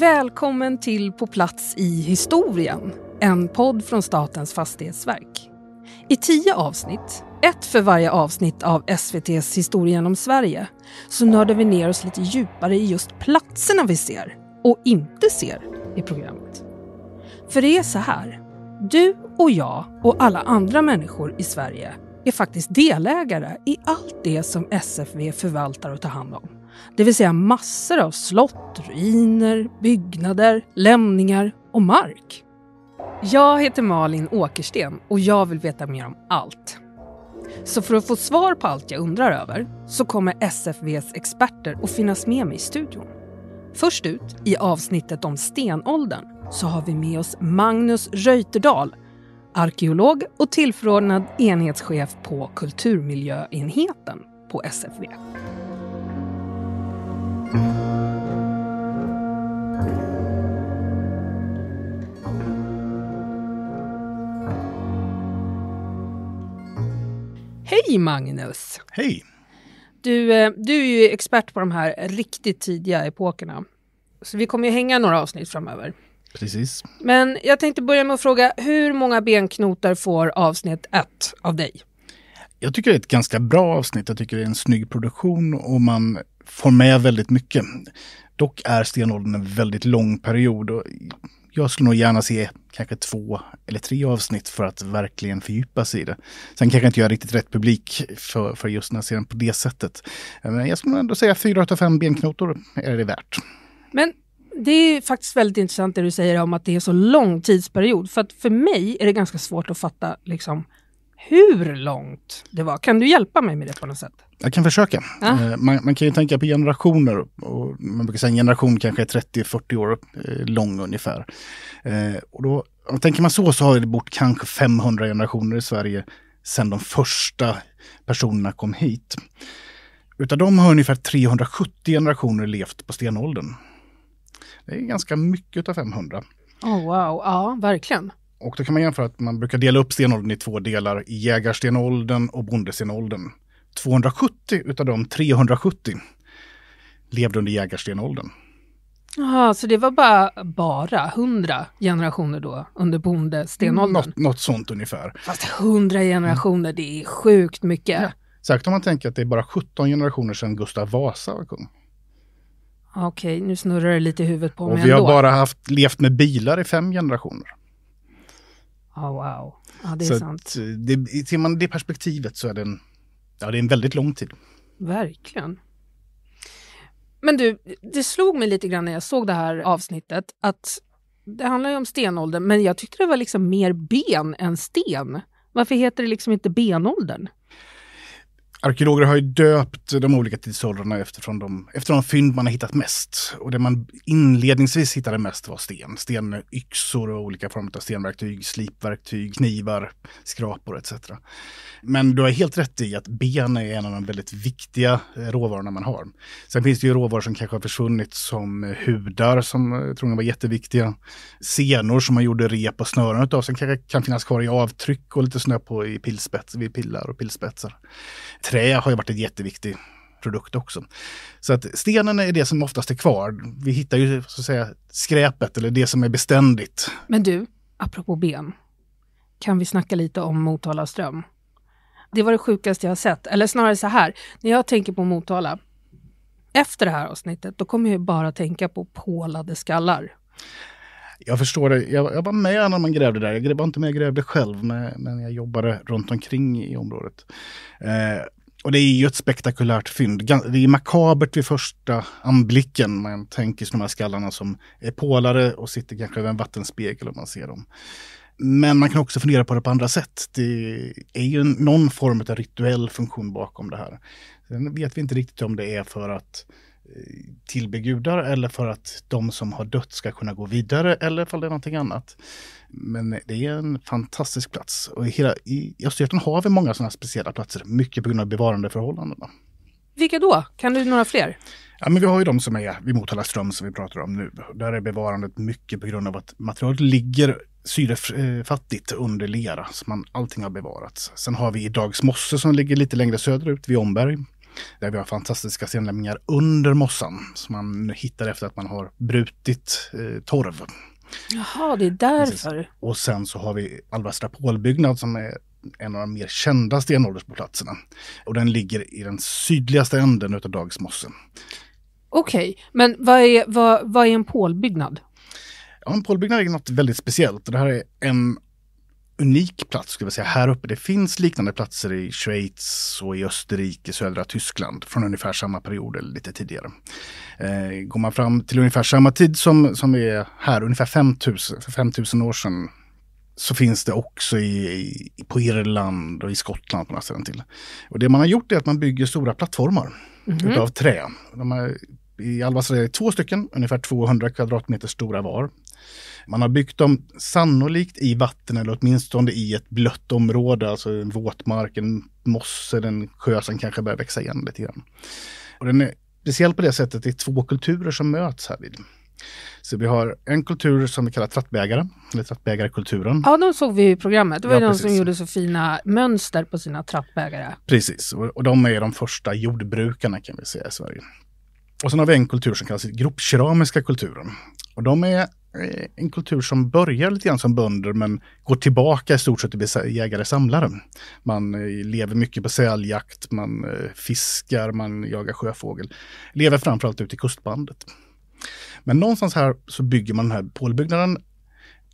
Välkommen till På plats i historien, en podd från Statens fastighetsverk. I tio avsnitt, ett för varje avsnitt av SVTs Historien om Sverige, så nördar vi ner oss lite djupare i just platserna vi ser och inte ser i programmet. För det är så här, du och jag och alla andra människor i Sverige är faktiskt delägare i allt det som SFV förvaltar och tar hand om. Det vill säga massor av slott, ruiner, byggnader, lämningar och mark. Jag heter Malin Åkersten och jag vill veta mer om allt. Så för att få svar på allt jag undrar över så kommer SFVs experter att finnas med mig i studion. Först ut, i avsnittet om stenåldern, så har vi med oss Magnus Röjterdal, arkeolog och tillförordnad enhetschef på kulturmiljöenheten på SFV. Hej Magnus! Hej! Du, eh, du är ju expert på de här riktigt tidiga epokerna. Så vi kommer ju hänga några avsnitt framöver. Precis. Men jag tänkte börja med att fråga, hur många benknotar får avsnitt ett av dig? Jag tycker det är ett ganska bra avsnitt. Jag tycker det är en snygg produktion och man får med väldigt mycket. Dock är stenåldern en väldigt lång period och jag skulle nog gärna se kanske två eller tre avsnitt för att verkligen fördjupa sig i det. Sen kanske inte jag är riktigt rätt publik för, för just den här serien på det sättet. Men jag skulle ändå säga fyra av fem benknotor är det värt. Men det är faktiskt väldigt intressant det du säger om att det är så lång tidsperiod. För att för mig är det ganska svårt att fatta liksom, hur långt det var. Kan du hjälpa mig med det på något sätt? Jag kan försöka. Ja. Eh, man, man, kan ju tänka på generationer. Och man brukar säga en generation kanske är 30-40 år eh, lång ungefär. Eh, och då, tänker man så, så har det bott kanske 500 generationer i Sverige sedan de första personerna kom hit. Utav dem har ungefär 370 generationer levt på stenåldern. Det är ganska mycket av 500. Oh, wow, ja verkligen. Och då kan man jämföra att man brukar dela upp stenåldern i två delar, jägarstenåldern och bondestenåldern. 270 utav de 370 levde under jägarstenåldern. Jaha, så det var bara, bara 100 generationer då under bondestenåldern? Något, något sånt ungefär. Fast 100 generationer, det är sjukt mycket. Ja. Särskilt om man tänker att det är bara 17 generationer sedan Gustav Vasa var kung. Okej, nu snurrar det lite i huvudet på och mig ändå. Och vi har bara haft, levt med bilar i fem generationer. Oh, wow. Ja, det är så sant. Eh, det, ser man det perspektivet så är det, en, ja, det är en väldigt lång tid. Verkligen. Men du, det slog mig lite grann när jag såg det här avsnittet att det handlar ju om stenåldern, men jag tyckte det var liksom mer ben än sten. Varför heter det liksom inte benåldern? Arkeologer har ju döpt de olika tidsåldrarna eftersom de, efter de fynd man har hittat mest. Och det man inledningsvis hittade mest var sten. Stenyxor och olika former av stenverktyg, slipverktyg, knivar, skrapor etc. Men du har helt rätt i att ben är en av de väldigt viktiga eh, råvarorna man har. Sen finns det ju råvaror som kanske har försvunnit som eh, hudar som eh, troligen var jätteviktiga. Senor som man gjorde rep och snören av som kanske kan finnas kvar i avtryck och lite snö på i pilspets, vid pillar och pilspetsar trä har ju varit en jätteviktig produkt också. Så att stenen är det som oftast är kvar. Vi hittar ju så att säga skräpet eller det som är beständigt. Men du, apropå ben, kan vi snacka lite om Motala ström? Det var det sjukaste jag har sett, eller snarare så här, när jag tänker på Motala, efter det här avsnittet, då kommer jag bara tänka på pålade skallar. Jag förstår det. Jag, jag, var med när man grävde där. Jag var inte med och grävde själv, men, men jag jobbade runt omkring i området. Eh, och det är ju ett spektakulärt fynd. Det är makabert vid första anblicken. Man tänker sig de här skallarna som är pålare och sitter kanske över en vattenspegel om man ser dem. Men man kan också fundera på det på andra sätt. Det är ju någon form av rituell funktion bakom det här. Sen vet vi inte riktigt om det är för att eh, tillbe gudar eller för att de som har dött ska kunna gå vidare eller ifall det är någonting annat. Men det är en fantastisk plats. Och i, hela, i Östergötland har vi många sådana speciella platser, mycket på grund av bevarandeförhållandena. Vilka då? Kan du några fler? Ja, men vi har ju de som är vid Motala ström som vi pratar om nu. Där är bevarandet mycket på grund av att materialet ligger syrefattigt under lera, så man, allting har bevarats. Sen har vi Dags mosse som ligger lite längre söderut vid Omberg. Där vi har fantastiska stenlämningar under mossan som man hittar efter att man har brutit eh, torv. Jaha, det är därför. Precis. Och sen så har vi Alvastra Pålbyggnad som är en av de mer kända stenåldersplatserna. Och den ligger i den sydligaste änden av Dagsmossen. Okej, okay. men vad är, vad, vad är en pålbyggnad? Ja, en pålbyggnad är något väldigt speciellt. Det här är en unik plats, skulle jag säga, här uppe. Det finns liknande platser i Schweiz och i Österrike, södra Tyskland, från ungefär samma period eller lite tidigare. Eh, går man fram till ungefär samma tid som, som är här, ungefär 5000, 5000 år sedan, så finns det också i, i, på Irland och i Skottland på några till. Och det man har gjort är att man bygger stora plattformar mm -hmm. utav trä. De har, I Alvas är det två stycken, ungefär 200 kvadratmeter stora var. Man har byggt dem sannolikt i vatten eller åtminstone i ett blött område, alltså en våtmark, en mosse, en sjö som kanske börjar växa igen lite grann. Och den är speciell på det sättet att det är två kulturer som möts här vid. Så vi har en kultur som vi kallar trattbägare, eller trattbägarkulturen. Ja, de såg vi i programmet. Det var ja, de som gjorde så fina mönster på sina trattbägare. Precis, och de är de första jordbrukarna kan vi säga i Sverige. Och sen har vi en kultur som kallas gruppkeramiska kulturen. Och de är eh, en kultur som börjar lite grann som bönder men går tillbaka i stort sett till jägare-samlare. Man eh, lever mycket på säljakt, man eh, fiskar, man jagar sjöfågel. Lever framförallt ute i kustbandet. Men någonstans här så bygger man den här pålbyggnaden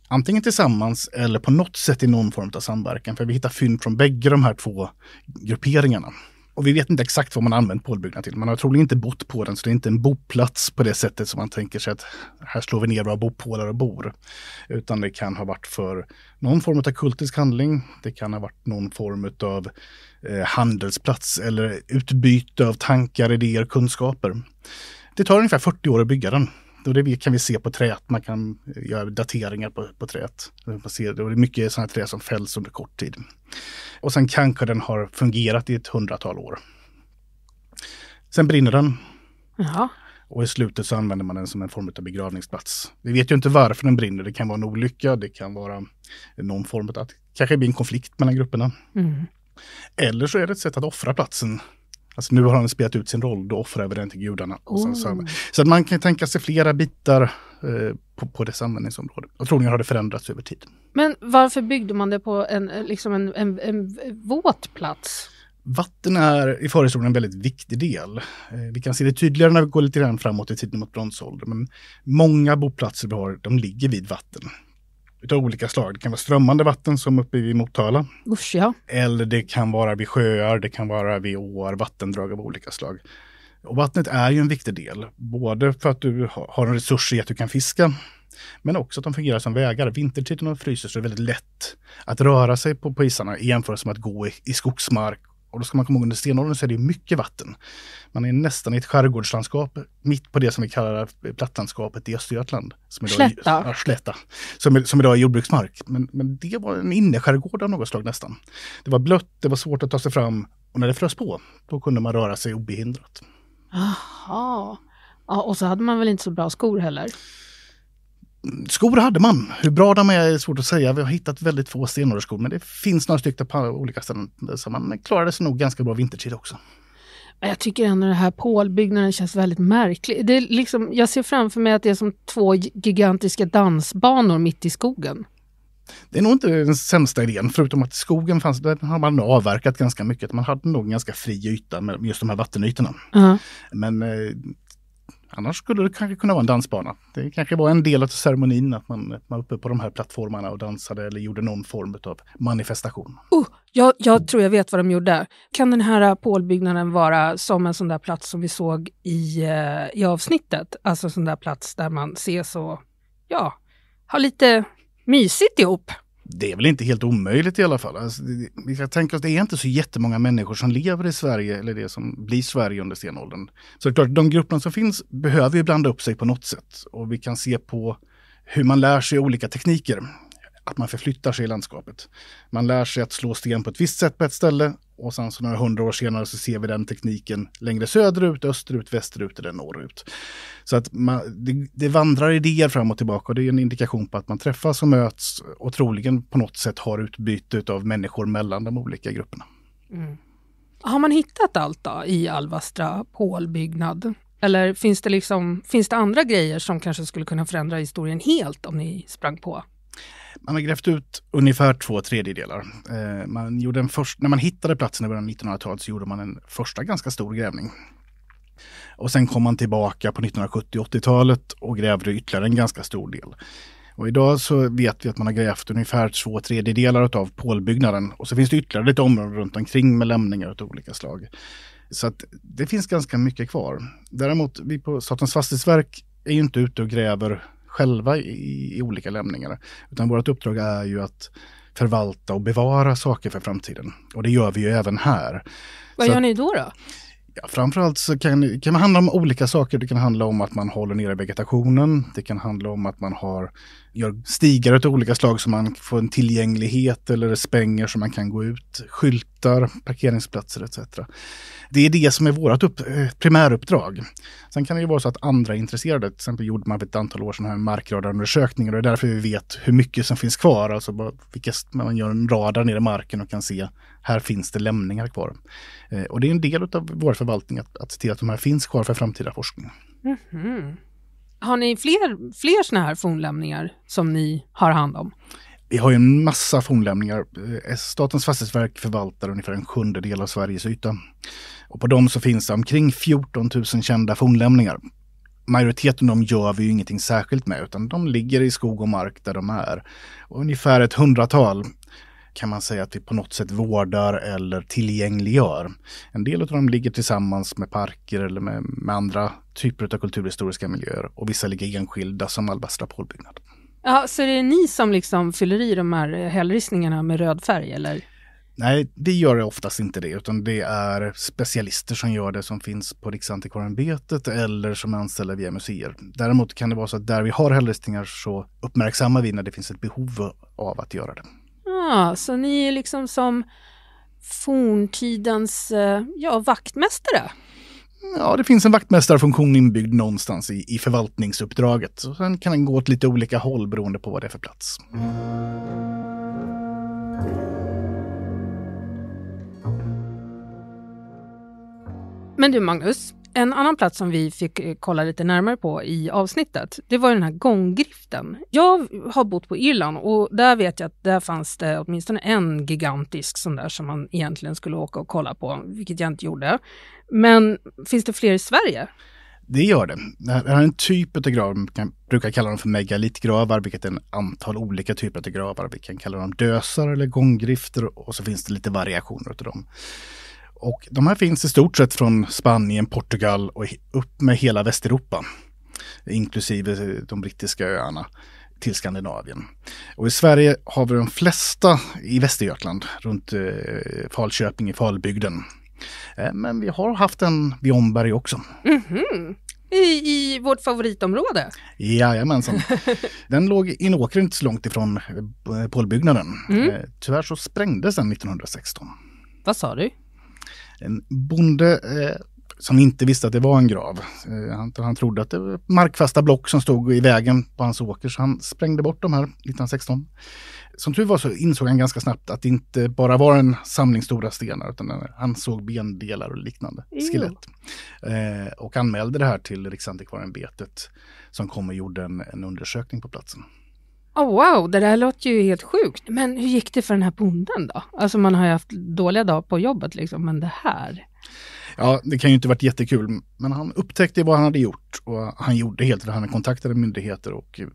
antingen tillsammans eller på något sätt i någon form av samverkan. För vi hittar fynd från bägge de här två grupperingarna. Och vi vet inte exakt vad man använt pålbyggnaden till. Man har troligen inte bott på den, så det är inte en boplats på det sättet som man tänker sig att här slår vi ner våra bopålar och bor. Utan det kan ha varit för någon form av kultisk handling. Det kan ha varit någon form av eh, handelsplats eller utbyte av tankar, idéer, kunskaper. Det tar ungefär 40 år att bygga den. Och det kan vi se på träet, man kan eh, göra dateringar på, på träet. det är mycket sådana träd som fälls under kort tid. Och sen kanske den har fungerat i ett hundratal år. Sen brinner den. Jaha. Och i slutet så använder man den som en form av begravningsplats. Vi vet ju inte varför den brinner. Det kan vara en olycka, det kan vara någon form av, att kanske blir en konflikt mellan grupperna. Mm. Eller så är det ett sätt att offra platsen Alltså nu har han spelat ut sin roll, då offrar vi den till gudarna. Oh. Så, så att man kan tänka sig flera bitar eh, på, på dess användningsområde. Och troligen har det förändrats över tid. Men varför byggde man det på en, liksom en, en, en våt plats? Vatten är i förhistorien en väldigt viktig del. Eh, vi kan se det tydligare när vi går lite grann framåt i tiden mot bronsåldern. Men många boplatser vi har, de ligger vid vatten utav olika slag. Det kan vara strömmande vatten som uppe i Motala. Usch, ja. Eller det kan vara vid sjöar, det kan vara vid åar, vattendrag av olika slag. Och vattnet är ju en viktig del, både för att du har en resurs i att du kan fiska, men också att de fungerar som vägar. Vintertid när de fryser så är det väldigt lätt att röra sig på, på isarna i jämförelse med att gå i, i skogsmark och då ska man komma ihåg, under stenåldern så är det mycket vatten. Man är nästan i ett skärgårdslandskap, mitt på det som vi kallar plattlandskapet i Östergötland. Som idag, slätta. Ja, slätta. Som, som, idag är jordbruksmark. Men, men det var en innerskärgård av något slag nästan. Det var blött, det var svårt att ta sig fram och när det frös på, då kunde man röra sig obehindrat. Jaha. Ja, och så hade man väl inte så bra skor heller? Skor hade man. Hur bra de är är svårt att säga. Vi har hittat väldigt få stenåldersskor men det finns några stycken på olika ställen. Så man klarade sig nog ganska bra vintertid också. Jag tycker ändå den här pålbyggnaden känns väldigt märklig. Det är liksom, jag ser framför mig att det är som två gigantiska dansbanor mitt i skogen. Det är nog inte den sämsta idén, förutom att skogen fanns, där har man avverkat ganska mycket. Man hade nog en ganska fri yta med just de här vattenytorna. Uh -huh. Men eh, Annars skulle det kanske kunna vara en dansbana. Det kanske var en del av ceremonin att man, var uppe på de här plattformarna och dansade eller gjorde någon form av manifestation. Oh, jag, jag tror jag vet vad de gjorde. Kan den här pålbyggnaden vara som en sån där plats som vi såg i, eh, i avsnittet? Alltså en sån där plats där man ses och ja, har lite mysigt ihop det är väl inte helt omöjligt i alla fall. Alltså, det, vi kan tänka oss, det är inte så jättemånga människor som lever i Sverige eller det som blir Sverige under stenåldern. Så det är klart, de grupperna som finns behöver ju blanda upp sig på något sätt. Och vi kan se på hur man lär sig olika tekniker. Att man förflyttar sig i landskapet. Man lär sig att slå sten på ett visst sätt på ett ställe och sen så några hundra år senare så ser vi den tekniken längre söderut, österut, västerut eller norrut. Så att man, det, det, vandrar idéer fram och tillbaka och det är en indikation på att man träffas och möts och troligen på något sätt har utbyte av människor mellan de olika grupperna. Mm. Har man hittat allt då i Alvastra pålbyggnad? Eller finns det, liksom, finns det andra grejer som kanske skulle kunna förändra historien helt om ni sprang på man har grävt ut ungefär två tredjedelar. Eh, man gjorde en först, när man hittade platsen i början av 1900-talet så gjorde man en första ganska stor grävning. Och sen kom man tillbaka på 1970 80-talet och grävde ytterligare en ganska stor del. Och idag så vet vi att man har grävt ungefär två tredjedelar av pålbyggnaden. Och så finns det ytterligare lite områden runt omkring med lämningar av olika slag. Så att det finns ganska mycket kvar. Däremot, vi på Statens fastighetsverk är ju inte ute och gräver själva i, i olika lämningar. Utan vårt uppdrag är ju att förvalta och bevara saker för framtiden. Och det gör vi ju även här. Vad så gör ni då? då? Ja, framförallt så kan, kan det handla om olika saker. Det kan handla om att man håller nere vegetationen. Det kan handla om att man har gör stigar av olika slag så man får en tillgänglighet eller spänger så man kan gå ut, skyltar, parkeringsplatser etc. Det är det som är vårt upp, eh, primäruppdrag. Sen kan det ju vara så att andra är intresserade, till exempel gjorde man för ett antal år sedan här markradarundersökningar och det är därför vi vet hur mycket som finns kvar, alltså vilka, man gör en radar nere i marken och kan se här finns det lämningar kvar. Eh, och det är en del av vår förvaltning att, att se till att de här finns kvar för framtida forskning. Mm -hmm. Har ni fler, fler sådana här fornlämningar som ni har hand om? Vi har ju en massa fornlämningar. Eh, Statens fastighetsverk förvaltar ungefär en sjundedel av Sveriges yta. Och på dem så finns det omkring 14 000 kända fornlämningar. Majoriteten av dem gör vi ju ingenting särskilt med utan de ligger i skog och mark där de är. Och ungefär ett hundratal kan man säga att vi på något sätt vårdar eller tillgängliggör. En del av dem ligger tillsammans med parker eller med, med andra typer av kulturhistoriska miljöer och vissa ligger enskilda som Albastra polbyggnad. Ja, så är ni som liksom fyller i de här eh, hällristningarna med röd färg eller? Nej, det gör det oftast inte det, utan det är specialister som gör det som finns på Riksantikvarieämbetet eller som är anställda via museer. Däremot kan det vara så att där vi har hällristningar så uppmärksammar vi när det finns ett behov av att göra det. Ah, så ni är liksom som forntidens eh, ja, vaktmästare? Ja, det finns en vaktmästarfunktion inbyggd någonstans i, i förvaltningsuppdraget. Så sen kan den gå åt lite olika håll beroende på vad det är för plats. Men du Magnus, en annan plats som vi fick kolla lite närmare på i avsnittet, det var den här gånggriften. Jag har bott på Irland och där vet jag att där fanns det åtminstone en gigantisk sån där som man egentligen skulle åka och kolla på, vilket jag inte gjorde. Men finns det fler i Sverige? Det gör det. Det här är en typ av grav, man brukar kalla dem för megalitgravar, vilket är ett antal olika typer av gravar. Vi kan kalla dem dösar eller gånggrifter och så finns det lite variationer av dem. Och de här finns i stort sett från Spanien, Portugal och upp med hela Västeuropa, inklusive eh, de brittiska öarna till Skandinavien. Och i Sverige har vi de flesta i Västergötland, runt eh, Falköping i Falbygden. Eh, men vi har haft en vid Omberg också. Mm -hmm. I, I vårt favoritområde? Jajamensan. Den låg i en åker inte så långt ifrån eh, Pålbyggnaden. Mm. Eh, tyvärr så sprängdes den 1916. Vad sa du? en bonde eh, som inte visste att det var en grav. Eh, han, han trodde att det var markfasta block som stod i vägen på hans åker så han sprängde bort de här 1916. Som tur var så insåg han ganska snabbt att det inte bara var en samling stora stenar utan han såg bendelar och liknande skelett. Eh, och anmälde det här till Riksantikvarieämbetet som kom och gjorde en, en undersökning på platsen. Oh, wow, det där låter ju helt sjukt. Men hur gick det för den här bonden då? Alltså man har ju haft dåliga dagar på jobbet liksom, men det här? Ja, det kan ju inte varit jättekul, men han upptäckte vad han hade gjort och han gjorde helt rätt. Han kontaktade myndigheter och eh,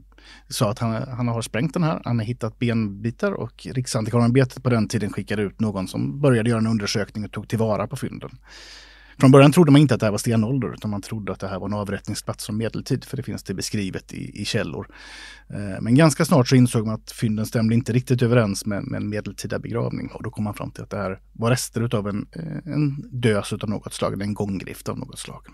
sa att han, han har sprängt den här. Han har hittat benbitar och Riksantikvarieämbetet på den tiden skickade ut någon som började göra en undersökning och tog tillvara på fynden. Från början trodde man inte att det här var stenålder, utan man trodde att det här var en avrättningsplats från medeltid, för det finns det beskrivet i, i källor. Eh, men ganska snart så insåg man att fynden stämde inte riktigt överens med, med en medeltida begravning och då kom man fram till att det här var rester av en, eh, en dös av något slag, en gånggrift av något slag.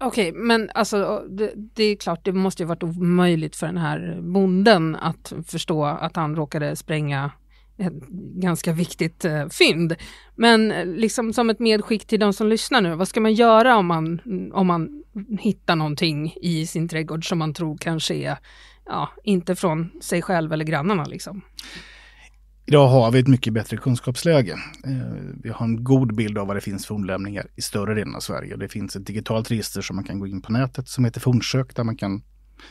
Okej, okay, men alltså det, det, är klart, det måste ju varit omöjligt för den här bonden att förstå att han råkade spränga ett ganska viktigt eh, fynd. Men eh, liksom som ett medskick till de som lyssnar nu, vad ska man göra om man, om man hittar någonting i sin trädgård som man tror kanske är, ja, inte från sig själv eller grannarna liksom? Idag har vi ett mycket bättre kunskapsläge. Eh, vi har en god bild av vad det finns för fornlämningar i större delen av Sverige. Det finns ett digitalt register som man kan gå in på nätet som heter Fornsök där man kan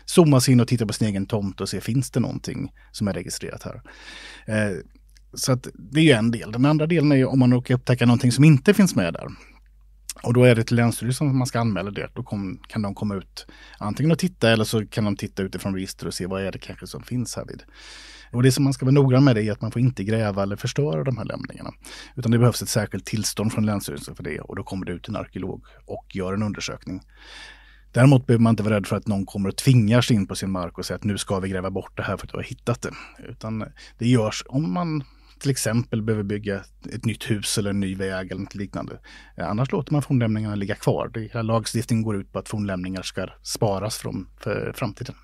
zoomas in och tittar på sin egen tomt och ser finns det någonting som är registrerat här. Eh, så att det är ju en del. Den andra delen är ju om man råkar upptäcka någonting som inte finns med där. Och då är det till Länsstyrelsen som man ska anmäla det. Då kom, kan de komma ut antingen och titta eller så kan de titta utifrån register och se vad är det kanske som finns här vid. Och det som man ska vara noggrann med är att man får inte gräva eller förstöra de här lämningarna. Utan det behövs ett särskilt tillstånd från Länsstyrelsen för det och då kommer det ut en arkeolog och gör en undersökning. Däremot behöver man inte vara rädd för att någon kommer och tvingar sig in på sin mark och säger att nu ska vi gräva bort det här för att vi har hittat det. Utan det görs om man till exempel behöver bygga ett nytt hus eller en ny väg eller något liknande. Annars låter man fornlämningarna ligga kvar. Det hela lagstiftningen går ut på att fornlämningar ska sparas från för framtiden.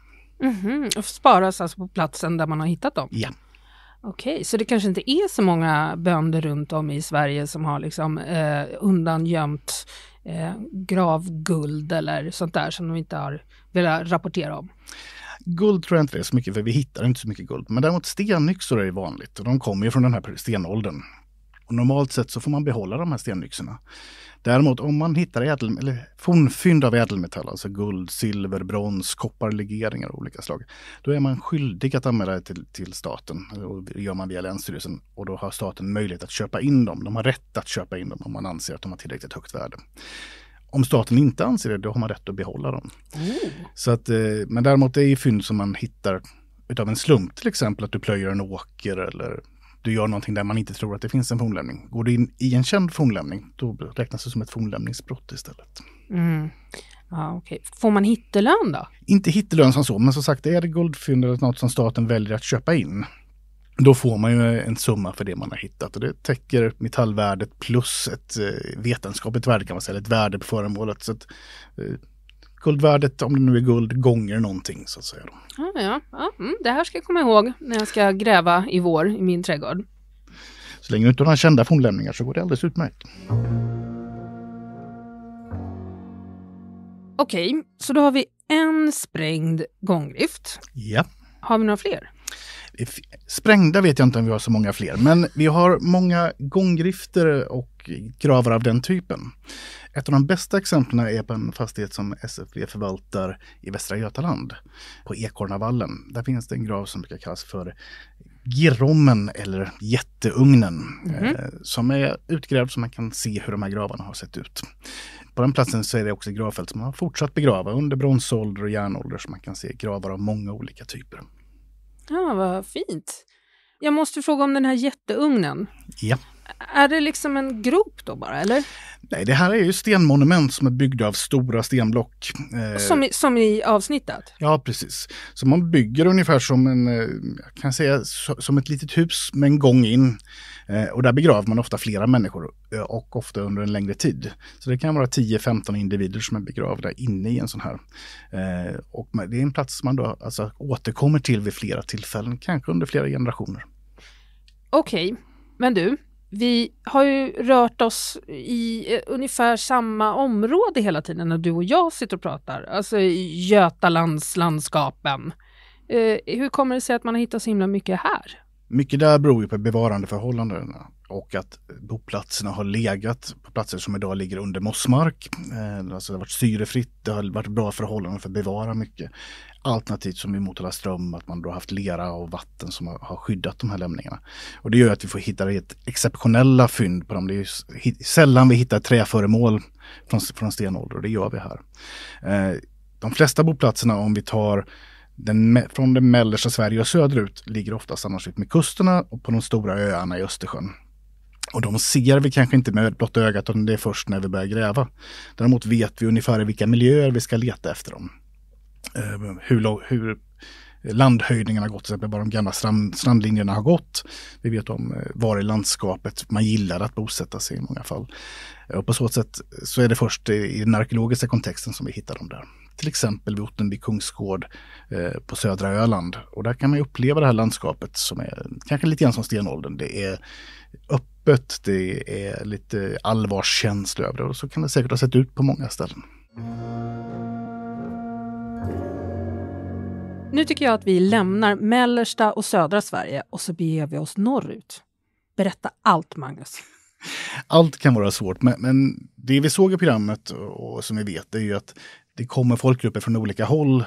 Mm -hmm. Och sparas alltså på platsen där man har hittat dem? Ja. Okej, okay, så det kanske inte är så många bönder runt om i Sverige som har liksom eh, undangömt eh, gravguld eller sånt där som de inte har velat rapportera om? Guld tror jag inte det är så mycket för vi hittar inte så mycket guld. Men däremot stenyxor är vanligt och de kommer ju från den här stenåldern. Och normalt sett så får man behålla de här stenyxorna. Däremot om man hittar ädel, eller fornfynd av ädelmetall, alltså guld, silver, brons, kopparlegeringar av olika slag, då är man skyldig att anmäla det till, till staten. Och det gör man via Länsstyrelsen och då har staten möjlighet att köpa in dem. De har rätt att köpa in dem om man anser att de har tillräckligt högt värde. Om staten inte anser det, då har man rätt att behålla dem. Mm. Så att, eh, men däremot är det fynd som man hittar utav en slump, till exempel att du plöjer en åker eller du gör någonting där man inte tror att det finns en fornlämning. Går du in i en känd fornlämning, då räknas det som ett fornlämningsbrott istället. Mm. Ja, okay. Får man hittelön då? Inte hittelön som så, men som sagt är det guldfynd eller något som staten väljer att köpa in, då får man ju en summa för det man har hittat och det täcker metallvärdet plus ett eh, vetenskapligt värde kan man säga, ett värde på föremålet. Så att, eh, guldvärdet, om det nu är guld, gånger någonting så att säga. Ah, ja, ah, det här ska jag komma ihåg när jag ska gräva i vår i min trädgård. Så länge du inte har några kända fornlämningar så går det alldeles utmärkt. Okej, okay, så då har vi en sprängd gångrift. Ja. Har vi några fler? Sprängda vet jag inte om vi har så många fler, men vi har många gånggrifter och gravar av den typen. Ett av de bästa exemplen är på en fastighet som SFV förvaltar i Västra Götaland, på Ekornavallen. Där finns det en grav som brukar kallas för Girommen eller Jätteugnen, mm. eh, som är utgrävd så man kan se hur de här gravarna har sett ut. På den platsen så är det också gravfält som man har fortsatt begrava under bronsålder och järnålder, så man kan se gravar av många olika typer. Ja, vad fint. Jag måste fråga om den här jätteugnen. Ja. Är det liksom en grop då bara eller? Nej, det här är ju stenmonument som är byggda av stora stenblock. Eh, som i, som i avsnittet? Ja, precis. Så man bygger ungefär som en, eh, jag kan säga som ett litet hus med en gång in. Eh, och där begraver man ofta flera människor och ofta under en längre tid. Så det kan vara 10-15 individer som är begravda inne i en sån här. Och det är en plats som man då alltså återkommer till vid flera tillfällen, kanske under flera generationer. Okej, okay. men du, vi har ju rört oss i eh, ungefär samma område hela tiden när du och jag sitter och pratar, alltså i Götalandslandskapen. Eh, hur kommer det sig att man har hittat så himla mycket här? Mycket där beror ju på bevarandeförhållandena och att boplatserna har legat på platser som idag ligger under mossmark. Eh, alltså det har varit syrefritt, det har varit bra förhållanden för att bevara mycket. Alternativt som i Motala ström att man då haft lera och vatten som har skyddat de här lämningarna. Och det gör att vi får hitta helt exceptionella fynd på dem. Det är sällan vi hittar träföremål från, från stenålder och det gör vi här. Eh, de flesta boplatserna om vi tar den, från det mellersta Sverige och söderut ligger oftast annars med kusterna och på de stora öarna i Östersjön. Och de ser vi kanske inte med blotta ögat utan det är först när vi börjar gräva. Däremot vet vi ungefär i vilka miljöer vi ska leta efter dem eh, hur, hur landhöjningarna gått, till exempel var de gamla strand, strandlinjerna har gått. Vi vet om eh, var i landskapet man gillar att bosätta sig i många fall. Eh, och på så sätt så är det först i den arkeologiska kontexten som vi hittar dem där. Till exempel vid Ottenby kungsgård eh, på södra Öland. Och där kan man uppleva det här landskapet som är kanske lite grann som stenåldern. Det är öppet, det är lite allvarskänsla över det och så kan det säkert ha sett ut på många ställen. Nu tycker jag att vi lämnar mellersta och södra Sverige och så beger vi oss norrut. Berätta allt, Magnus. Allt kan vara svårt, men, men det vi såg i programmet och som vi vet är ju att det kommer folkgrupper från olika håll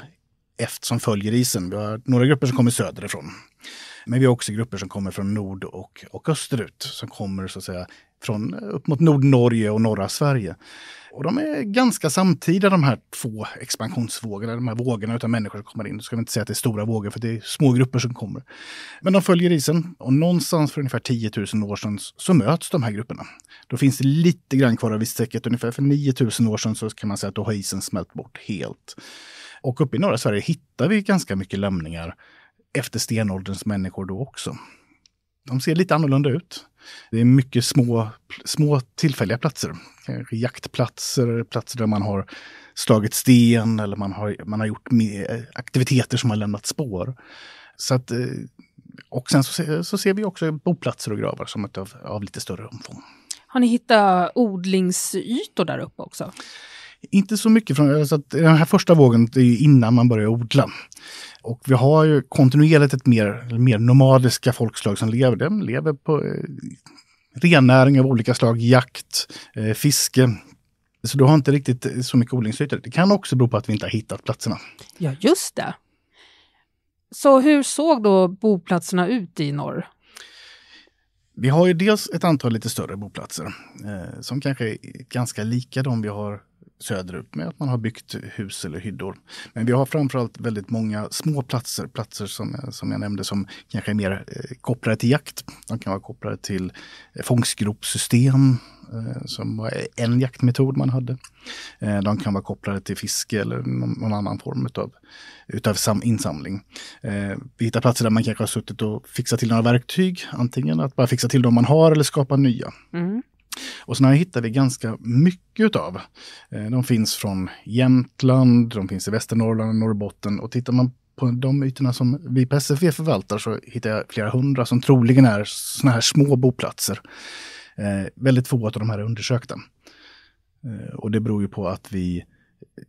eftersom följer isen. Vi har några grupper som kommer söderifrån. Men vi har också grupper som kommer från nord och, och österut som kommer så att säga från upp mot Nordnorge och norra Sverige. Och de är ganska samtida de här två expansionsvågorna, de här vågorna av människor som kommer in. Nu ska vi inte säga att det är stora vågor, för det är små grupper som kommer. Men de följer isen och någonstans för ungefär 10 000 år sedan så möts de här grupperna. Då finns det lite grann kvar av istäcket. Ungefär för 9 000 år sedan så kan man säga att då har isen smält bort helt. Och uppe i norra Sverige hittar vi ganska mycket lämningar efter stenålderns människor då också de ser lite annorlunda ut. Det är mycket små, små tillfälliga platser. Jaktplatser, platser där man har slagit sten eller man har, man har gjort eh, aktiviteter som har lämnat spår. Så att, eh, och sen så, så ser vi också boplatser och gravar som ett av, av lite större omfång. Har ni hittat odlingsytor där uppe också? Inte så mycket från, så alltså att den här första vågen är ju innan man börjar odla. Och vi har ju kontinuerligt ett mer, mer nomadiska folkslag som lever. De lever på eh, rennäring av olika slag, jakt, eh, fiske. Så du har inte riktigt eh, så mycket odlingsytor. Det kan också bero på att vi inte har hittat platserna. Ja, just det. Så hur såg då boplatserna ut i norr? Vi har ju dels ett antal lite större boplatser eh, som kanske är ganska lika de vi har söderut med att man har byggt hus eller hyddor. Men vi har framförallt väldigt många små platser, platser som, som jag nämnde som kanske är mer eh, kopplade till jakt. De kan vara kopplade till eh, fångstgropssystem eh, som var en jaktmetod man hade. Eh, de kan vara kopplade till fiske eller någon, någon annan form utav, utav sam, insamling. Eh, vi hittar platser där man kanske har suttit och fixat till några verktyg, antingen att bara fixa till de man har eller skapa nya. Mm. Och sådana hittar vi ganska mycket utav. Eh, de finns från Jämtland, de finns i Västernorrland och Norrbotten. Och tittar man på de ytorna som vi på SFV förvaltar så hittar jag flera hundra som troligen är sådana här små boplatser. Eh, väldigt få av de här är undersökta. Eh, och det beror ju på att vi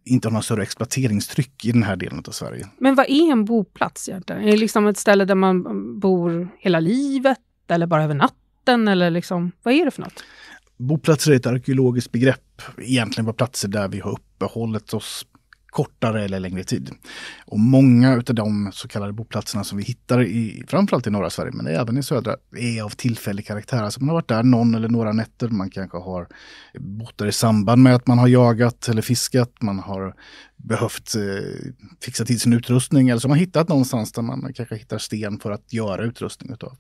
inte har något större exploateringstryck i den här delen av Sverige. Men vad är en boplats egentligen? Är det liksom ett ställe där man bor hela livet eller bara över natten? Eller liksom, vad är det för något? Boplatser är ett arkeologiskt begrepp, egentligen var platser där vi har uppehållit oss kortare eller längre tid. Och många av de så kallade boplatserna som vi hittar i framförallt i norra Sverige, men även i södra, är av tillfällig karaktär. Alltså man har varit där någon eller några nätter, man kanske har bott där i samband med att man har jagat eller fiskat, man har behövt eh, fixa till sin utrustning eller så har man hittat någonstans där man kanske hittar sten för att göra utrustning utav.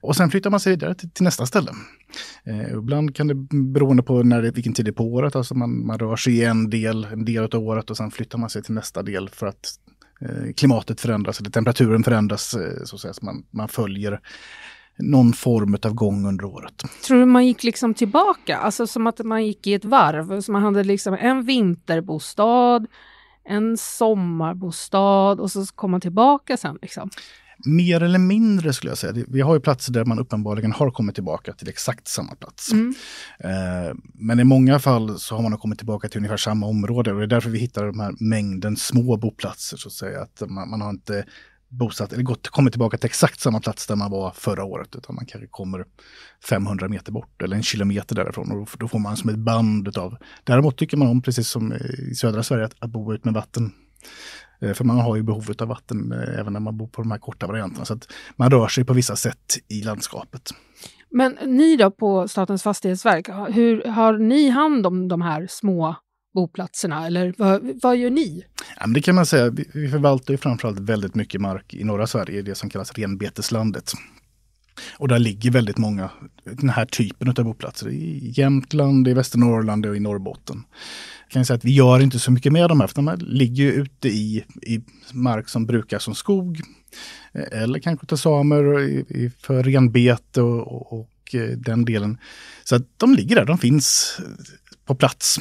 Och sen flyttar man sig vidare till, till nästa ställe. Eh, ibland kan det, beroende på när det, vilken tid det är på året, alltså man, man rör sig i en del, en del av året och sen flyttar man sig till nästa del för att eh, klimatet förändras, eller temperaturen förändras, eh, så att säga, så man, man följer någon form av gång under året. Tror du man gick liksom tillbaka, alltså som att man gick i ett varv? Så man hade liksom en vinterbostad, en sommarbostad och så kom man tillbaka sen? Liksom. Mer eller mindre skulle jag säga. Vi har ju platser där man uppenbarligen har kommit tillbaka till exakt samma plats. Mm. Eh, men i många fall så har man kommit tillbaka till ungefär samma område och det är därför vi hittar den här mängden små boplatser så att säga. Att man, man har inte bosatt, eller gått, kommit tillbaka till exakt samma plats där man var förra året, utan man kanske kommer 500 meter bort eller en kilometer därifrån och då får man som ett band av. Däremot tycker man om, precis som i södra Sverige, att, att bo ut med vatten. Eh, för man har ju behov av vatten eh, även när man bor på de här korta varianterna. Så man rör sig på vissa sätt i landskapet. Men ni då på Statens fastighetsverk, hur har ni hand om de här små boplatserna eller vad, vad gör ni? Ja, det kan man säga, vi förvaltar ju framförallt väldigt mycket mark i norra Sverige, det som kallas renbeteslandet. Och där ligger väldigt många, den här typen av boplatser, i Jämtland, i Västernorrland och i Norrbotten. Jag kan säga att vi gör inte så mycket med de här, för de här ligger ju ute i, i mark som brukas som skog. Eh, eller kanske till samer för renbete och, och, och eh, den delen. Så att de ligger där, de finns på plats.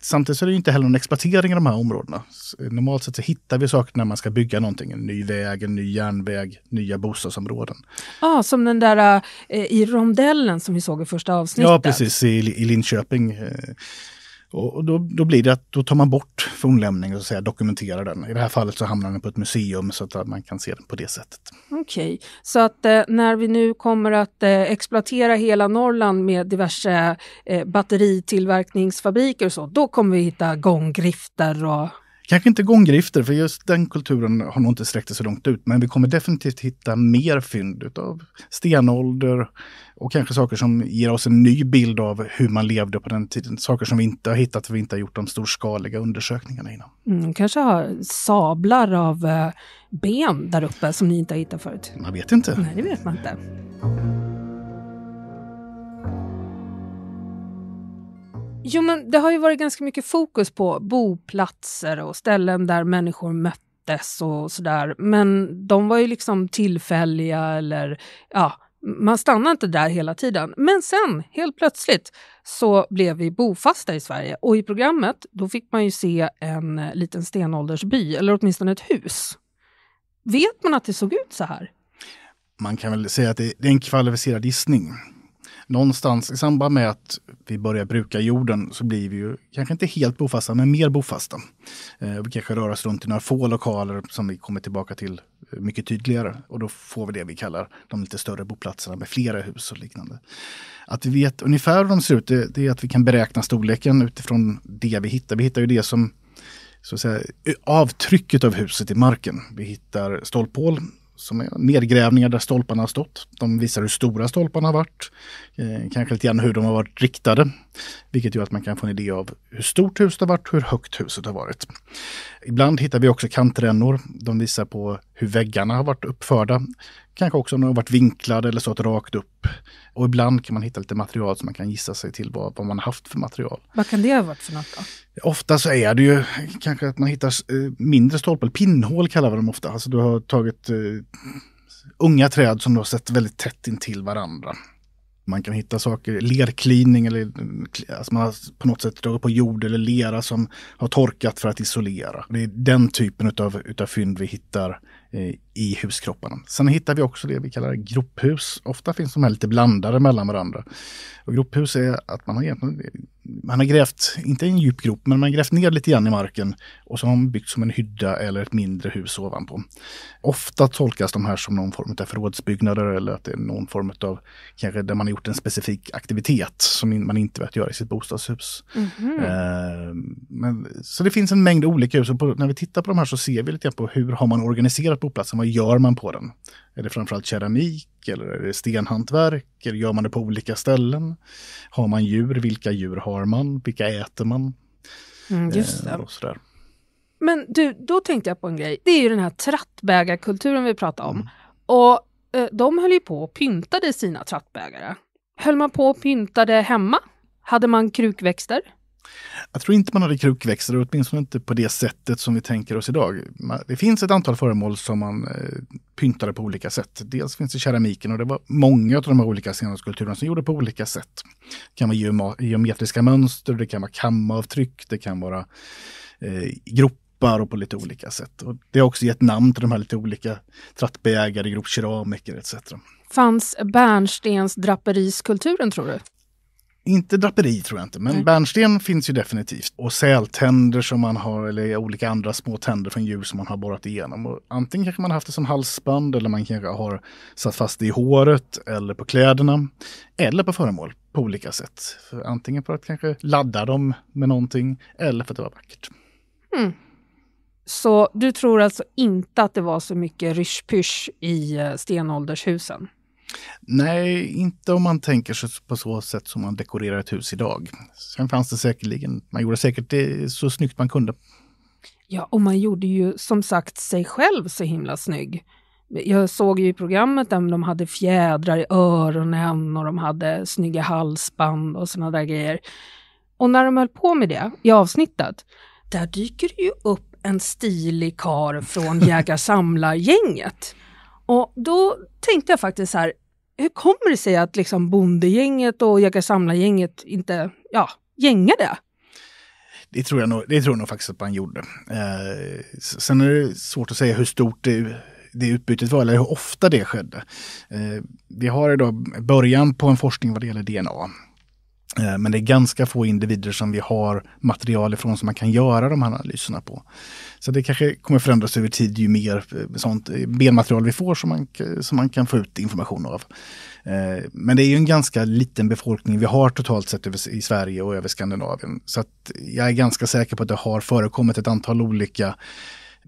Samtidigt så är det inte heller någon exploatering i de här områdena. Normalt sett så hittar vi saker när man ska bygga någonting, en ny väg, en ny järnväg, nya bostadsområden. Ja, ah, som den där eh, i rondellen som vi såg i första avsnittet. Ja, precis, i, i Linköping. Eh, och då, då blir det att då tar man bort fornlämningen och så säga, dokumenterar den. I det här fallet så hamnar den på ett museum så att man kan se den på det sättet. Okej, okay. så att eh, när vi nu kommer att eh, exploatera hela Norrland med diverse eh, batteritillverkningsfabriker och så, då kommer vi hitta gånggrifter och Kanske inte gånggrifter, för just den kulturen har nog inte sträckt sig så långt ut, men vi kommer definitivt hitta mer fynd av stenålder och kanske saker som ger oss en ny bild av hur man levde på den tiden. Saker som vi inte har hittat, för vi inte har gjort de storskaliga undersökningarna innan. Mm, kanske har sablar av eh, ben där uppe som ni inte har hittat förut. Man vet inte. Nej, det vet man inte. Jo, men det har ju varit ganska mycket fokus på boplatser och ställen där människor möttes och sådär. Men de var ju liksom tillfälliga eller ja, man stannade inte där hela tiden. Men sen, helt plötsligt, så blev vi bofasta i Sverige. Och i programmet då fick man ju se en eh, liten stenåldersby, eller åtminstone ett hus. Vet man att det såg ut så här? Man kan väl säga att det är en kvalificerad gissning någonstans i samband med att vi börjar bruka jorden så blir vi ju kanske inte helt bofasta, men mer bofasta. Eh, vi kanske rör oss runt i några få lokaler som vi kommer tillbaka till eh, mycket tydligare. Och då får vi det vi kallar de lite större boplatserna med flera hus och liknande. Att vi vet ungefär hur de ser ut, det, det är att vi kan beräkna storleken utifrån det vi hittar. Vi hittar ju det som så att säga, avtrycket av huset i marken. Vi hittar stolphål, som är nedgrävningar där stolparna har stått. De visar hur stora stolparna har varit, eh, kanske lite grann hur de har varit riktade. Vilket gör att man kan få en idé av hur stort huset har varit, hur högt huset har varit. Ibland hittar vi också kantrännor. De visar på hur väggarna har varit uppförda. Kanske också om de har varit vinklade eller stått rakt upp. Och ibland kan man hitta lite material som man kan gissa sig till vad, vad man haft för material. Vad kan det ha varit för något då? Ofta så är det ju kanske att man hittar eh, mindre stolpar, pinnhål kallar vi dem ofta. Alltså du har tagit uh, unga träd som du har sett väldigt tätt intill varandra. Man kan hitta saker, lerklining eller alltså man har på något sätt dragit på jord eller lera som har torkat för att isolera. Det är den typen av utav fynd vi hittar Eh, i huskropparna. Sen hittar vi också det vi kallar grophus. Ofta finns de här lite blandade mellan varandra. Och grophus är att man har, man har grävt, inte en djup grop, men man har grävt ner lite grann i marken och så har man byggt som en hydda eller ett mindre hus ovanpå. Ofta tolkas de här som någon form av förrådsbyggnader eller att det är någon form av, kanske där man har gjort en specifik aktivitet som man inte vet göra i sitt bostadshus. Mm -hmm. men, så det finns en mängd olika hus och på, när vi tittar på de här så ser vi lite på hur har man organiserat boplatsen, vad gör man på den? Är det framförallt keramik eller är det stenhantverk? Eller gör man det på olika ställen? Har man djur? Vilka djur har man? Vilka äter man? Mm, just eh, det. Eh, Men du, då tänkte jag på en grej. Det är ju den här trattbägarkulturen vi pratar om. Mm. Och eh, de höll ju på och pyntade sina trattbägare. Höll man på och pyntade hemma? Hade man krukväxter? Jag tror inte man hade krukväxter, åtminstone inte på det sättet som vi tänker oss idag. Det finns ett antal föremål som man eh, pyntade på olika sätt. Dels finns det keramiken och det var många av de här olika stenskulpturerna som gjorde på olika sätt. Det kan vara geometriska mönster, det kan vara kammaravtryck, det kan vara eh, gropar och på lite olika sätt. Och det har också gett namn till de här lite olika trattbegägare, gropkeramiker etc. Fanns bärnstensdraperiskulturen tror du? inte draperi tror jag inte, men mm. bärnsten finns ju definitivt. Och sältänder som man har, eller olika andra små tänder från djur som man har borrat igenom. Och antingen kanske man haft det som halsband eller man kanske har satt fast det i håret eller på kläderna. Eller på föremål på olika sätt. För antingen för att kanske ladda dem med någonting eller för att det var vackert. Mm. Så du tror alltså inte att det var så mycket ryschpysch i eh, stenåldershusen? Nej, inte om man tänker sig på så sätt som man dekorerar ett hus idag. Sen fanns det säkerligen, man gjorde säkert det så snyggt man kunde. Ja, och man gjorde ju som sagt sig själv så himla snygg. Jag såg ju i programmet att de hade fjädrar i öronen och de hade snygga halsband och sådana där grejer. Och när de höll på med det i avsnittet, där dyker det ju upp en stilig kar från jägar-samlar-gänget. Och då tänkte jag faktiskt så här, hur kommer det sig att liksom bondegänget och jägar-samlargänget inte ja, gängade? Det tror, jag nog, det tror jag nog faktiskt att man gjorde. Eh, sen är det svårt att säga hur stort det, det utbytet var eller hur ofta det skedde. Eh, vi har idag början på en forskning vad det gäller DNA. Eh, men det är ganska få individer som vi har material ifrån som man kan göra de här analyserna på. Så det kanske kommer förändras över tid ju mer eh, sånt eh, benmaterial vi får som man, som man kan få ut information av. Men det är ju en ganska liten befolkning vi har totalt sett i Sverige och över Skandinavien. Så jag är ganska säker på att det har förekommit ett antal olika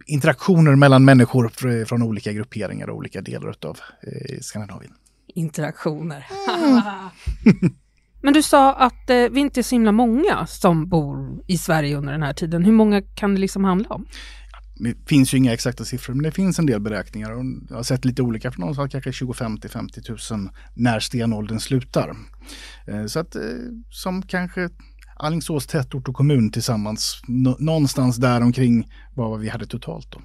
interaktioner mellan människor från olika grupperingar och olika delar av Skandinavien. Interaktioner. Mm. Men du sa att eh, vi inte är så himla många som bor i Sverige under den här tiden. Hur många kan det liksom handla om? Det finns ju inga exakta siffror, men det finns en del beräkningar. Och jag har sett lite olika, från någonstans kanske 25 till 50 000 när stenåldern slutar. Eh, så att eh, som kanske Alingsås tätort och kommun tillsammans, någonstans där omkring var vad vi hade totalt. Då.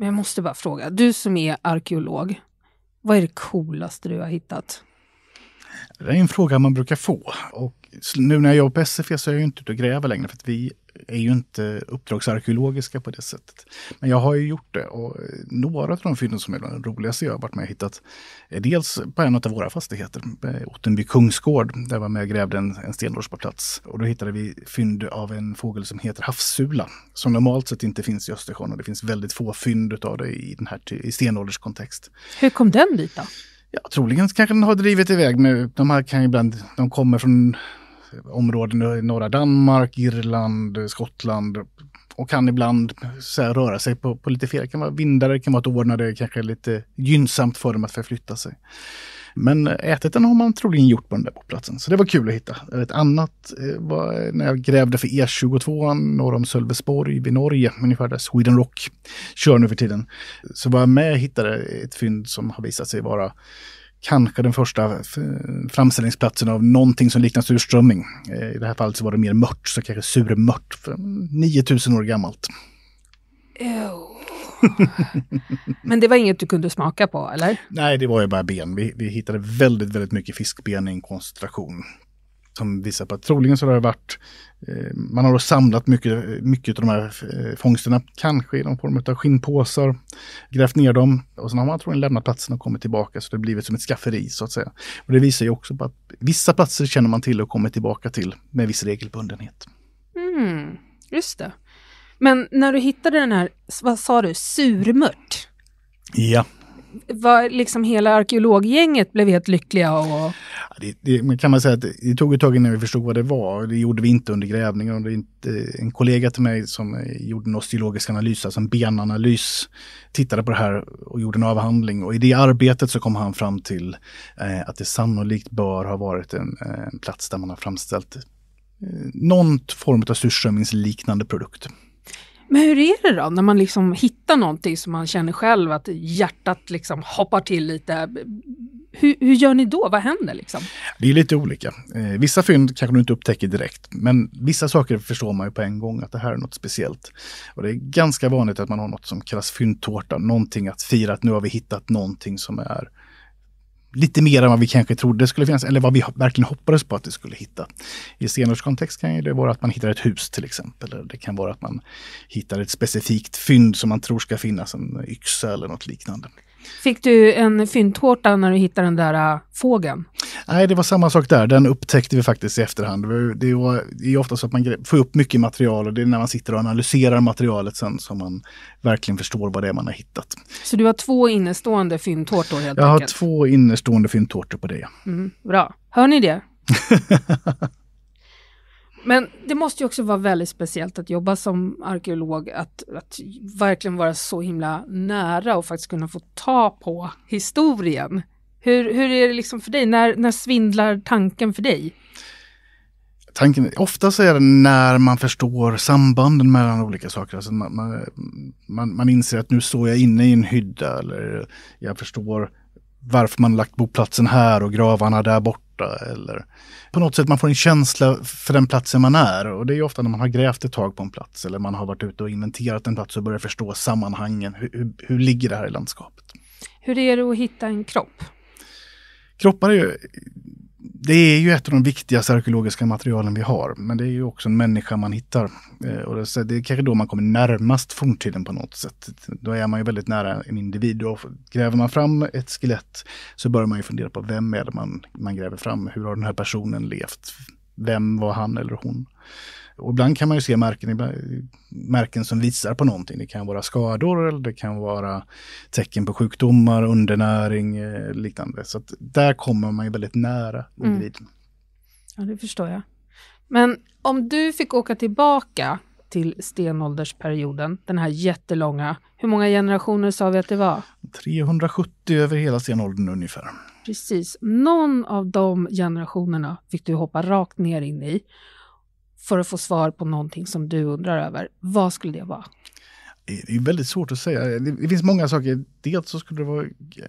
Men jag måste bara fråga, du som är arkeolog, vad är det coolaste du har hittat? Det är en fråga man brukar få. Och nu när jag jobbar på SFE så är jag inte ute och gräver längre för att vi är ju inte uppdragsarkeologiska på det sättet. Men jag har ju gjort det och eh, några av de fynden som är de roligaste jag har varit med och hittat är dels på en av våra fastigheter, eh, Ottenby kungsgård, där jag var med och grävde en, en plats. Och då hittade vi fynd av en fågel som heter havssula, som normalt sett inte finns i Östersjön och det finns väldigt få fynd av det i, den här, i stenålderskontext. Hur kom den dit då? Ja, troligen kanske den har drivit iväg med, de här kan ju ibland, de kommer från områden i norra Danmark, Irland, Skottland och kan ibland så här, röra sig på, på lite fel. Det kan vara vindar, det kan vara ett ordnare, kanske lite gynnsamt för dem att förflytta sig. Men ätit den har man troligen gjort på den där platsen. Så det var kul att hitta. Ett annat eh, var när jag grävde för E22 norr om Sölvesborg vid Norge, ungefär där Sweden Rock kör nu för tiden. Så var jag med och hittade ett fynd som har visat sig vara kanske den första framställningsplatsen av någonting som liknar surströmming. Eh, I det här fallet så var det mer mört, så kanske surmört, 9000 år gammalt. Ew. Men det var inget du kunde smaka på, eller? Nej, det var ju bara ben. Vi, vi hittade väldigt, väldigt mycket fiskben i en koncentration som visar på att troligen så har det varit, eh, man har då samlat mycket, mycket av de här eh, fångsterna, kanske i någon form av skinnpåsar, grävt ner dem och sen har man troligen lämnat platsen och kommit tillbaka så det har blivit som ett skafferi så att säga. Och det visar ju också på att vissa platser känner man till och kommer tillbaka till med viss regelbundenhet. Mm, just det. Men när du hittade den här, vad sa du, surmört? Ja. Var liksom hela arkeologgänget blev helt lyckliga? Och... Det, det, kan man säga att det tog ett tag innan vi förstod vad det var. Det gjorde vi inte under grävningen. Det inte, en kollega till mig som gjorde en osteologisk analys, alltså en benanalys, tittade på det här och gjorde en avhandling. Och i det arbetet så kom han fram till eh, att det sannolikt bör ha varit en, eh, en plats där man har framställt eh, någon form av surströmmingsliknande produkt. Men hur är det då när man liksom hittar någonting som man känner själv att hjärtat liksom hoppar till lite? Hur, hur gör ni då? Vad händer? Liksom? Det är lite olika. Eh, vissa fynd kanske du inte upptäcker direkt, men vissa saker förstår man ju på en gång att det här är något speciellt. Och det är ganska vanligt att man har något som kallas fyndtårta, någonting att fira att nu har vi hittat någonting som är lite mer än vad vi kanske trodde skulle finnas, eller vad vi verkligen hoppades på att vi skulle hitta. I senare kontext kan det vara att man hittar ett hus till exempel. Eller det kan vara att man hittar ett specifikt fynd som man tror ska finnas, en yxa eller något liknande. Fick du en fyndtårta när du hittade den där äh, fågeln? Nej, det var samma sak där. Den upptäckte vi faktiskt i efterhand. Det, är ofta så att man får upp mycket material och det är när man sitter och analyserar materialet sen som man verkligen förstår vad det är man har hittat. Så du har två innestående fyndtårtor helt Jag enkelt? Jag har två innestående fyndtårtor på det. Mm, bra. Hör ni det? Men det måste ju också vara väldigt speciellt att jobba som arkeolog, att, att verkligen vara så himla nära och faktiskt kunna få ta på historien. Hur, hur är det liksom för dig? När, när svindlar tanken för dig? Tanken, ofta så är det när man förstår sambanden mellan olika saker. Alltså man, man, man, man inser att nu står jag inne i en hydda eller jag förstår varför man lagt boplatsen här och gravarna där borta. Eller på något sätt man får en känsla för den platsen man är. Och det är ofta när man har grävt ett tag på en plats eller man har varit ute och inventerat en plats och börjar förstå sammanhangen. Hur, hur, hur ligger det här i landskapet? Hur är det att hitta en kropp? Kroppar är ju det är ju ett av de viktigaste arkeologiska materialen vi har, men det är ju också en människa man hittar. Eh, och det är kanske då man kommer närmast forntiden på något sätt. Då är man ju väldigt nära en individ. Och gräver man fram ett skelett så börjar man ju fundera på vem är det man, man gräver fram? Hur har den här personen levt? Vem var han eller hon? Och ibland kan man ju se märken, märken som visar på någonting. Det kan vara skador eller det kan vara tecken på sjukdomar, undernäring eh, liknande. Så där kommer man ju väldigt nära mm. individen. Mm. Ja, det förstår jag. Men om du fick åka tillbaka till stenåldersperioden, den här jättelånga. Hur många generationer sa vi att det var? 370 över hela stenåldern ungefär. Precis. Någon av de generationerna fick du hoppa rakt ner in i för att få svar på någonting som du undrar över, vad skulle det vara? Det är väldigt svårt att säga. Det finns många saker. Dels så skulle det vara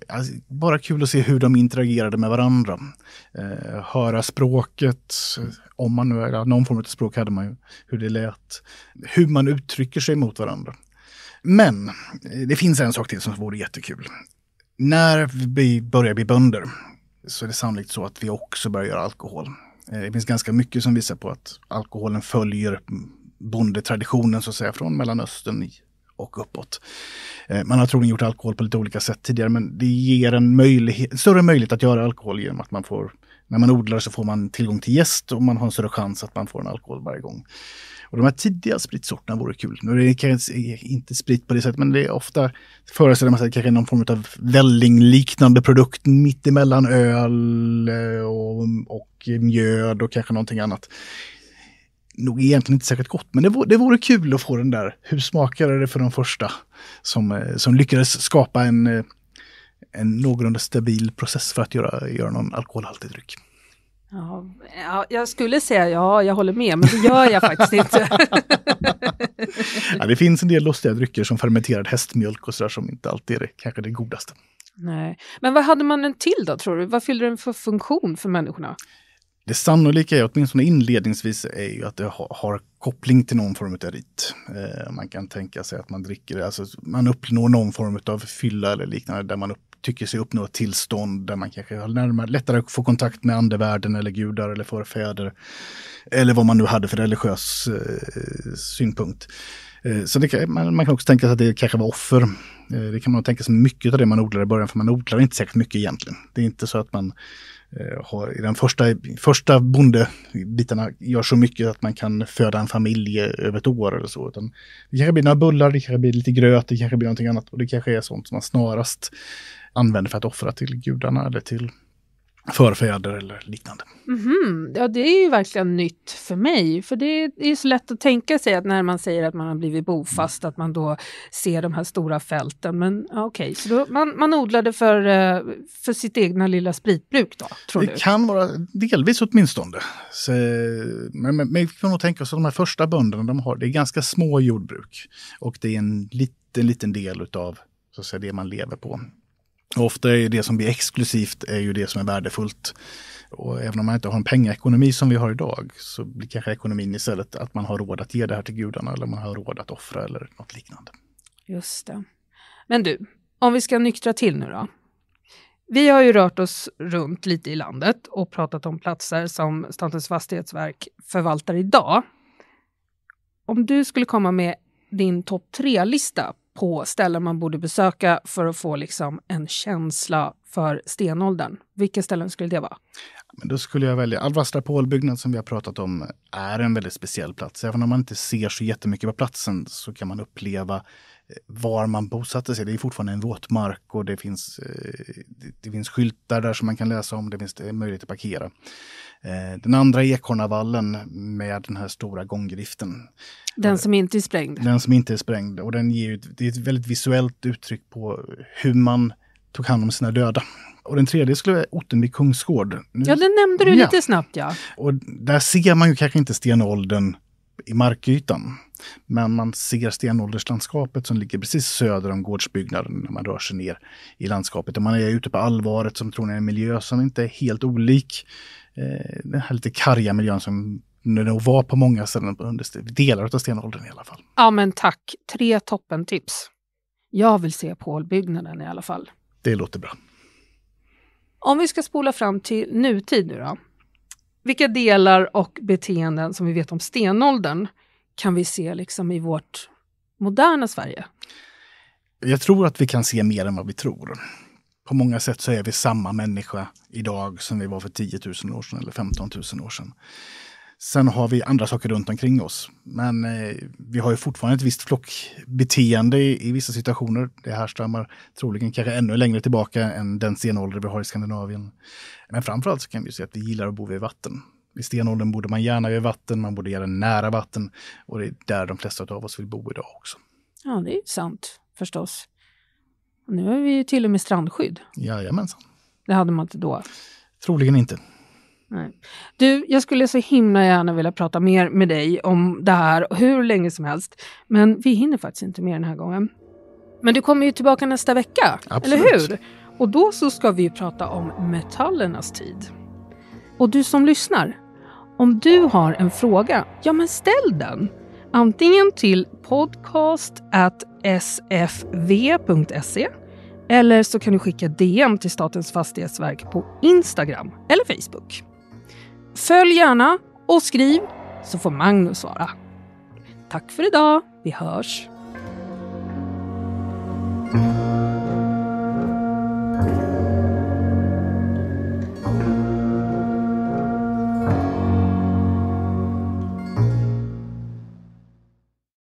alltså, bara kul att se hur de interagerade med varandra. Eh, höra språket, om man nu, ja, någon form av språk hade man ju, hur det lät. Hur man uttrycker sig mot varandra. Men eh, det finns en sak till som vore jättekul. När vi börjar bli bönder så är det sannolikt så att vi också börjar göra alkohol. Eh, det finns ganska mycket som visar på att alkoholen följer bondetraditionen så att säga från Mellanöstern och uppåt. Eh, man har troligen gjort alkohol på lite olika sätt tidigare men det ger en möjlighet, större möjlighet att göra alkohol genom att man får, när man odlar så får man tillgång till gäst och man har en större chans att man får en alkohol varje gång. Och de här tidiga spritsorterna vore kul. Nu är det kanske inte sprit på det sättet, men det är ofta föreställer man sig kanske någon form av vällingliknande produkt mittemellan öl eh, och, och mjöd och kanske någonting annat nog egentligen inte särskilt gott, men det vore, det vore kul att få den där. Hur smakade det för de första som, eh, som lyckades skapa en, eh, en någorlunda stabil process för att göra, göra någon alkoholhaltig dryck? Ja, jag skulle säga ja, jag håller med, men det gör jag faktiskt inte. ja, det finns en del lustiga drycker som fermenterad hästmjölk och sådär som inte alltid är det, kanske det godaste. Nej. Men vad hade man den till då, tror du? Vad fyllde den för funktion för människorna? Det sannolika är, åtminstone inledningsvis, är ju att det har, har koppling till någon form av rit. Eh, man kan tänka sig att man dricker, alltså man uppnår någon form av fylla eller liknande där man upp, tycker sig uppnå ett tillstånd där man kanske har närmare, lättare att få kontakt med andevärlden eller gudar eller förfäder. Eller vad man nu hade för religiös eh, synpunkt. Eh, så kan, man, man, kan också tänka sig att det kanske var offer. Eh, det kan man tänka sig mycket av det man odlar i början, för man odlar inte särskilt mycket egentligen. Det är inte så att man Eh, har, i den första, första bondebitarna gör så mycket att man kan föda en familj över ett år eller så. Utan det kanske blir några bullar, det kanske blir lite gröt, det kanske blir någonting annat och det kanske är sånt som man snarast använder för att offra till gudarna eller till förfäder eller liknande. Mm -hmm. Ja, det är ju verkligen nytt för mig, för det är så lätt att tänka sig att när man säger att man har blivit bofast, att man då ser de här stora fälten. Men okej, okay, så då, man, man odlade för, eh, för sitt egna lilla spritbruk då, tror det du? kan vara delvis åtminstone. Så, men, men, men vi kan nog tänka oss att de här första bönderna de har, det är ganska små jordbruk och det är en liten, liten del utav så att säga, det man lever på ofta är det som blir exklusivt är ju det som är värdefullt. Och även om man inte har en pengaekonomi som vi har idag så blir kanske ekonomin istället att man har råd att ge det här till gudarna eller man har råd att offra eller något liknande. Just det. Men du, om vi ska nyktra till nu då. Vi har ju rört oss runt lite i landet och pratat om platser som Statens fastighetsverk förvaltar idag. Om du skulle komma med din topp tre-lista på ställen man borde besöka för att få liksom en känsla för stenåldern. Vilka ställen skulle det vara? Men då skulle jag välja Alvastra pålbyggnad som vi har pratat om är en väldigt speciell plats. Även om man inte ser så jättemycket på platsen så kan man uppleva var man bosatte sig. Det är fortfarande en våtmark och det finns, eh, det finns skyltar där som man kan läsa om. Det finns möjlighet att parkera. Eh, den andra Ekornavallen med den här stora gånggriften. Den som inte är sprängd. Den som inte är sprängd. Och den ger det är ett väldigt visuellt uttryck på hur man tog hand om sina döda. Och den tredje skulle vara Ottenby kungsgård. Nu... Ja, den nämnde du ja. lite snabbt ja. Och där ser man ju kanske inte stenåldern i markytan. Men man ser stenålderslandskapet som ligger precis söder om gårdsbyggnaden när man rör sig ner i landskapet. Och man är ute på allvaret som troligen är en miljö som inte är helt olik eh, den här lite karga miljön som nog var på många ställen under delar av stenåldern i alla fall. Ja men tack, tre toppentips. Jag vill se pålbyggnaden i alla fall. Det låter bra. Om vi ska spola fram till nutid nu då. Vilka delar och beteenden som vi vet om stenåldern kan vi se liksom i vårt moderna Sverige? Jag tror att vi kan se mer än vad vi tror. På många sätt så är vi samma människa idag som vi var för 10 000 år sedan eller 15 000 år sedan. Sen har vi andra saker runt omkring oss. Men eh, vi har ju fortfarande ett visst flockbeteende i, i vissa situationer. Det härstammar troligen kanske ännu längre tillbaka än den stenålder vi har i Skandinavien. Men framförallt så kan vi ju se att vi gillar att bo vid vatten. I stenåldern bodde man gärna vid vatten, man bodde gärna nära vatten och det är där de flesta av oss vill bo idag också. Ja, det är sant förstås. Nu har vi ju till och med strandskydd. Jajamensan. Det hade man inte då. Troligen inte. Du, jag skulle så himla gärna vilja prata mer med dig om det här hur länge som helst. Men vi hinner faktiskt inte mer den här gången. Men du kommer ju tillbaka nästa vecka, Absolut. eller hur? Och då så ska vi prata om metallernas tid. Och du som lyssnar, om du har en fråga, ja men ställ den. Antingen till podcast@sfv.se eller så kan du skicka DM till Statens fastighetsverk på Instagram eller Facebook. Följ gärna och skriv så får Magnus svara. Tack för idag. Vi hörs.